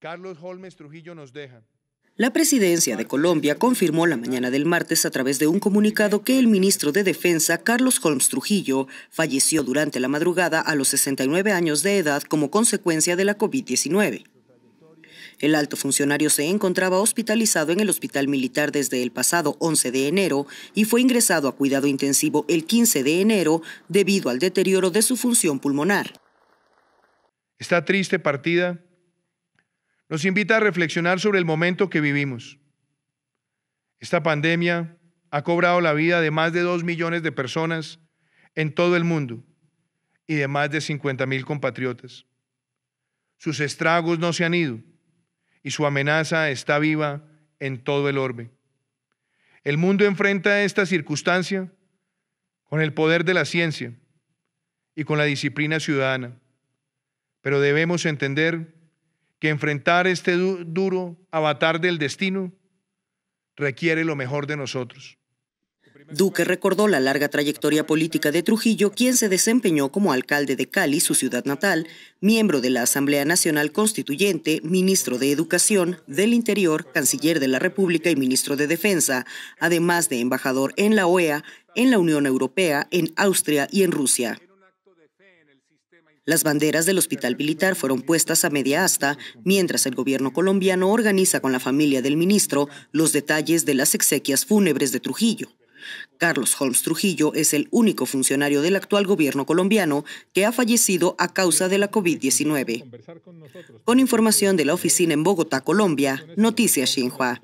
Carlos Holmes Trujillo nos deja. La presidencia de Colombia confirmó la mañana del martes a través de un comunicado que el ministro de Defensa, Carlos Holmes Trujillo, falleció durante la madrugada a los 69 años de edad como consecuencia de la COVID-19. El alto funcionario se encontraba hospitalizado en el Hospital Militar desde el pasado 11 de enero y fue ingresado a cuidado intensivo el 15 de enero debido al deterioro de su función pulmonar. Está triste partida nos invita a reflexionar sobre el momento que vivimos. Esta pandemia ha cobrado la vida de más de dos millones de personas en todo el mundo y de más de 50 mil compatriotas. Sus estragos no se han ido y su amenaza está viva en todo el orbe. El mundo enfrenta esta circunstancia con el poder de la ciencia y con la disciplina ciudadana, pero debemos entender que enfrentar este duro avatar del destino requiere lo mejor de nosotros. Duque recordó la larga trayectoria política de Trujillo, quien se desempeñó como alcalde de Cali, su ciudad natal, miembro de la Asamblea Nacional Constituyente, ministro de Educación, del Interior, canciller de la República y ministro de Defensa, además de embajador en la OEA, en la Unión Europea, en Austria y en Rusia. Las banderas del hospital militar fueron puestas a media asta, mientras el gobierno colombiano organiza con la familia del ministro los detalles de las exequias fúnebres de Trujillo. Carlos Holmes Trujillo es el único funcionario del actual gobierno colombiano que ha fallecido a causa de la COVID-19. Con información de la oficina en Bogotá, Colombia, Noticias Xinhua.